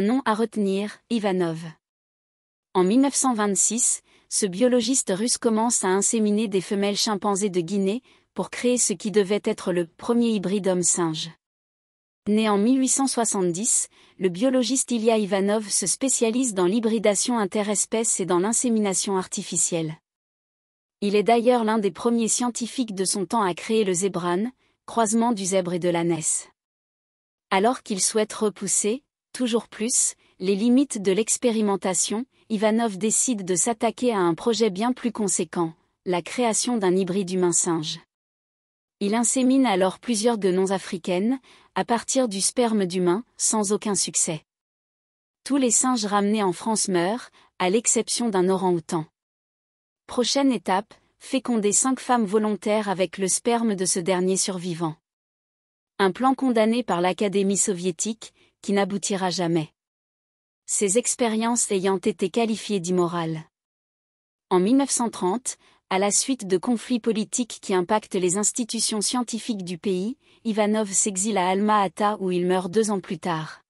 nom à retenir, Ivanov. En 1926, ce biologiste russe commence à inséminer des femelles chimpanzés de Guinée, pour créer ce qui devait être le premier hybride homme-singe. Né en 1870, le biologiste Ilya Ivanov se spécialise dans l'hybridation interespèce et dans l'insémination artificielle. Il est d'ailleurs l'un des premiers scientifiques de son temps à créer le zébrane, croisement du zèbre et de l'ânesse. Alors qu'il souhaite repousser, Toujours plus, les limites de l'expérimentation, Ivanov décide de s'attaquer à un projet bien plus conséquent, la création d'un hybride humain-singe. Il insémine alors plusieurs guenons africaines, à partir du sperme d'humain, sans aucun succès. Tous les singes ramenés en France meurent, à l'exception d'un orang-outan. Prochaine étape, féconder cinq femmes volontaires avec le sperme de ce dernier survivant. Un plan condamné par l'Académie soviétique, qui n'aboutira jamais. Ces expériences ayant été qualifiées d'immorales. En 1930, à la suite de conflits politiques qui impactent les institutions scientifiques du pays, Ivanov s'exile à Alma-Ata où il meurt deux ans plus tard.